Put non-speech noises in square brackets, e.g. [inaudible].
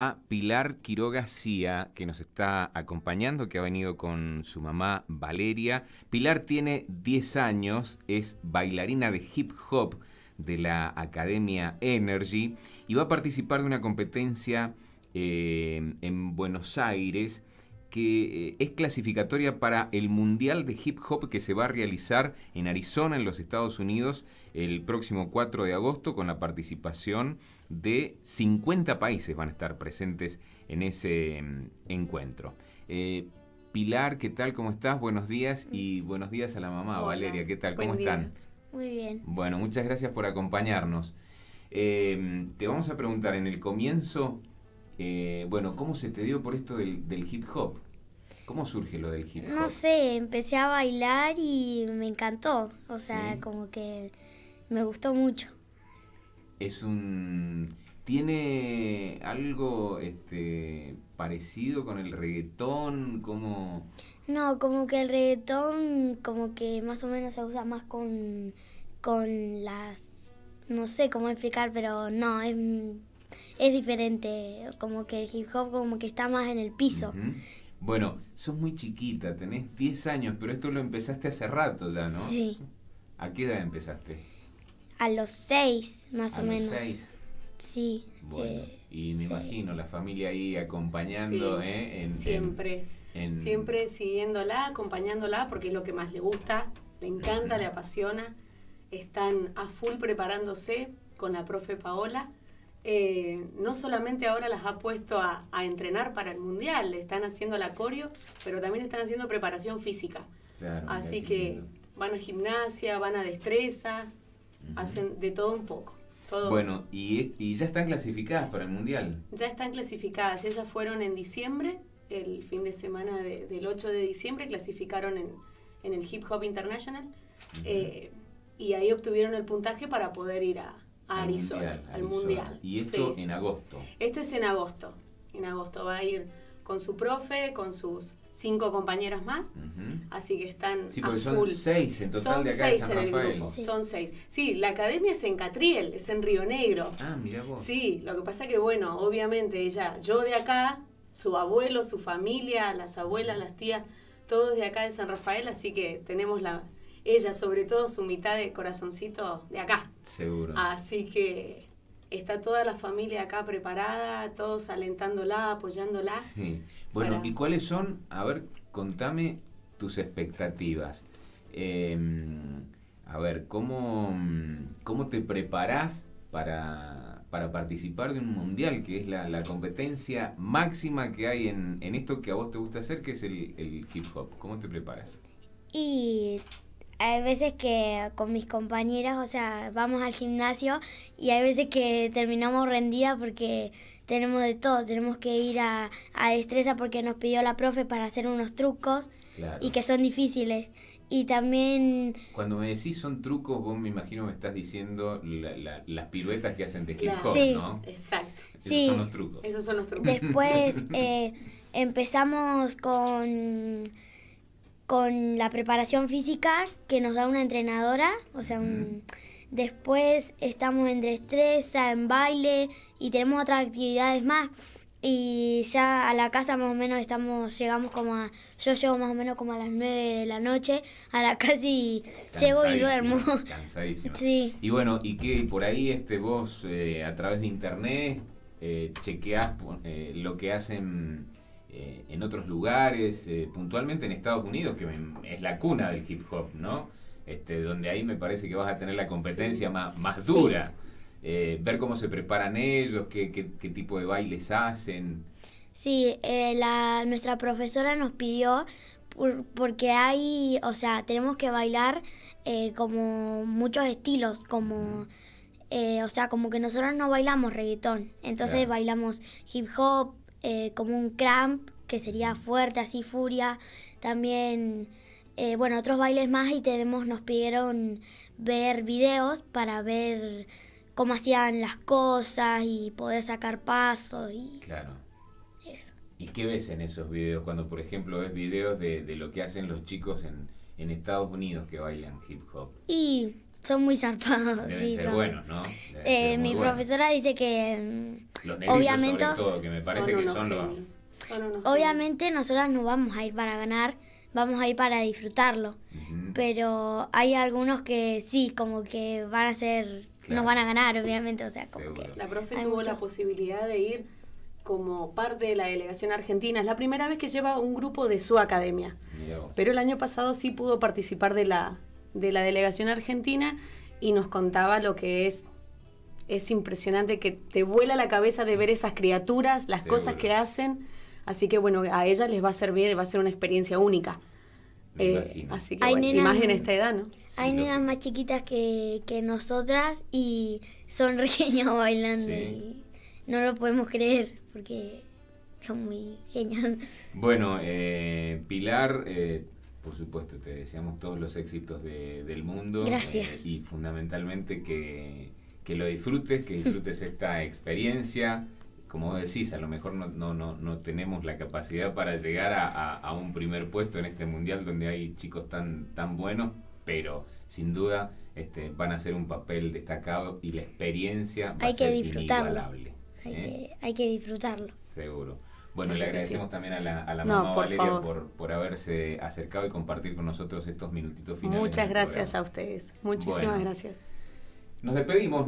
a Pilar Quiroga Cía, que nos está acompañando, que ha venido con su mamá Valeria. Pilar tiene 10 años, es bailarina de hip hop de la Academia Energy y va a participar de una competencia eh, en Buenos Aires que eh, es clasificatoria para el Mundial de Hip Hop que se va a realizar en Arizona, en los Estados Unidos, el próximo 4 de agosto, con la participación de 50 países van a estar presentes en ese mm, encuentro. Eh, Pilar, ¿qué tal? ¿Cómo estás? Buenos días y buenos días a la mamá, Valeria, ¿qué tal? ¿Cómo están? Muy bien. Bueno, muchas gracias por acompañarnos. Eh, te vamos a preguntar en el comienzo eh, bueno, ¿cómo se te dio por esto del, hip hop? ¿Cómo surge lo del hip hop? No sé, empecé a bailar y me encantó. O sea, como que me gustó mucho. Es un... ¿Tiene algo este, parecido con el reggaetón? cómo No, como que el reggaetón como que más o menos se usa más con, con las... No sé cómo explicar, pero no, es es diferente, como que el hip hop como que está más en el piso. Bueno, sos muy chiquita, tenés 10 años, pero esto lo empezaste hace rato ya, ¿no? Sí. ¿A qué edad empezaste? A los 6, más A o los menos. Sí. Bueno, eh, y me imagino la familia ahí acompañando, ¿eh? siempre. Siempre siguiéndola, acompañándola, porque es lo que más le gusta, le encanta, le apasiona. Están a full preparándose con la profe Paola eh, no solamente ahora las ha puesto a, entrenar para el mundial, le están haciendo la acorio, pero también están haciendo preparación física. Así que van a gimnasia, van a destreza, hacen de todo un poco. Todo bueno, y, ya están clasificadas para el mundial. Ya están clasificadas, ellas fueron en diciembre, el fin de semana del 8 de diciembre, clasificaron en, el Hip Hop International eh, y ahí obtuvieron el puntaje para poder ir a, a Arizona, al Mundial. Y esto en agosto. Esto es en agosto. En agosto va a ir con su profe, con sus cinco compañeras más. Así que están. Sí, porque son seis en total de acá seis en el grupo. Son seis. Sí, la academia es en Catriel, es en Río Negro. Ah, mira vos. Sí, lo que pasa que, bueno, obviamente ella, yo de acá, su abuelo, su familia, las abuelas, las tías, todos de acá de San Rafael, así que tenemos la, ella, sobre todo su mitad de corazoncito de acá. Seguro. Así que está toda la familia acá preparada, todos alentándola, apoyándola. Sí. Bueno, ¿y cuáles son? A ver, contame tus expectativas. Em, a ver, ¿cómo, cómo te preparas para, participar de un mundial, que es la, competencia máxima que hay en, esto que a vos te gusta hacer, que es el, el hip hop? ¿Cómo te preparas? Y hay veces que con mis compañeras, o sea, vamos al gimnasio y hay veces que terminamos rendidas porque tenemos de todo. Tenemos que ir a, destreza porque nos pidió la profe para hacer unos trucos y que son difíciles. Y también... Cuando me decís son trucos, vos me imagino me estás diciendo las piruetas que hacen de hip hop, sí. ¿no? Exacto. Esos son los trucos. Esos son los trucos. Después [laughs] eh, empezamos con con la preparación física que nos da una entrenadora, o sea, después estamos en destreza, en baile y tenemos otras actividades más. Y ya a la casa más o menos estamos, llegamos como a, yo llego más o menos como a las 9 de la noche a la [laughs] casa y llego y duermo. Cansadísima. [laughs] Sí. Y bueno, y que por ahí este vos eh, a través de internet eh, chequeás eh, lo que hacen eh, en otros lugares, eh, puntualmente en Estados Unidos, que es la cuna del hip hop, ¿no? Este, donde ahí me parece que vas a tener la competencia más, dura. Eh, ver cómo se preparan ellos, qué, qué, tipo de bailes hacen. Sí, nuestra profesora nos pidió porque hay, o sea, tenemos que bailar como muchos estilos, como, o sea, como que nosotros no bailamos reggaetón, entonces bailamos hip hop, eh, como un cramp, que sería fuerte, así furia. También, eh, bueno, otros bailes más y tenemos, nos pidieron ver videos para ver cómo hacían las cosas y poder sacar pasos y claro. eso. ¿Y qué ves en esos videos? Cuando, por ejemplo, ves videos de, lo que hacen los chicos en, en Estados Unidos que bailan hip hop. Y son muy zarpados, sí. Ser buenos, ¿no? Eh, mi profesora dice que. Mm, obviamente. todo, que me parece que son los. Obviamente nosotras no vamos a ir para ganar, vamos a ir para disfrutarlo. Pero hay algunos que sí, como que van a ser, nos van a ganar, obviamente. O sea, como que la profe tuvo la posibilidad de ir como parte de la delegación argentina. Es la primera vez que lleva un grupo de su academia. Pero el año pasado sí pudo participar de la de la delegación argentina y nos contaba lo que es es impresionante que te vuela la cabeza de ver esas criaturas, las cosas que hacen. Así que bueno, a ellas les va a servir, va a ser una experiencia única. Eh, así que hay bueno, más en esta edad, ¿no? Hay sí, nenas más chiquitas que, nosotras y son genios bailando no lo podemos creer porque son muy genios Bueno, eh, Pilar, eh, por supuesto, te deseamos todos los éxitos del mundo. Eh, Gracias. y fundamentalmente que, lo disfrutes, que disfrutes esta experiencia. Como decís, a lo mejor no, no, no, no tenemos la capacidad para llegar a, un primer puesto en este mundial donde hay chicos tan, tan buenos, pero sin duda este, van a ser un papel destacado y la experiencia va a ser que hay, ¿eh? que, hay que disfrutarlo. Seguro. Bueno, le agradecemos también a la, mamá Valeria por, por haberse acercado y compartir con nosotros estos minutitos finales. Muchas gracias a ustedes. Muchísimas gracias. Nos despedimos.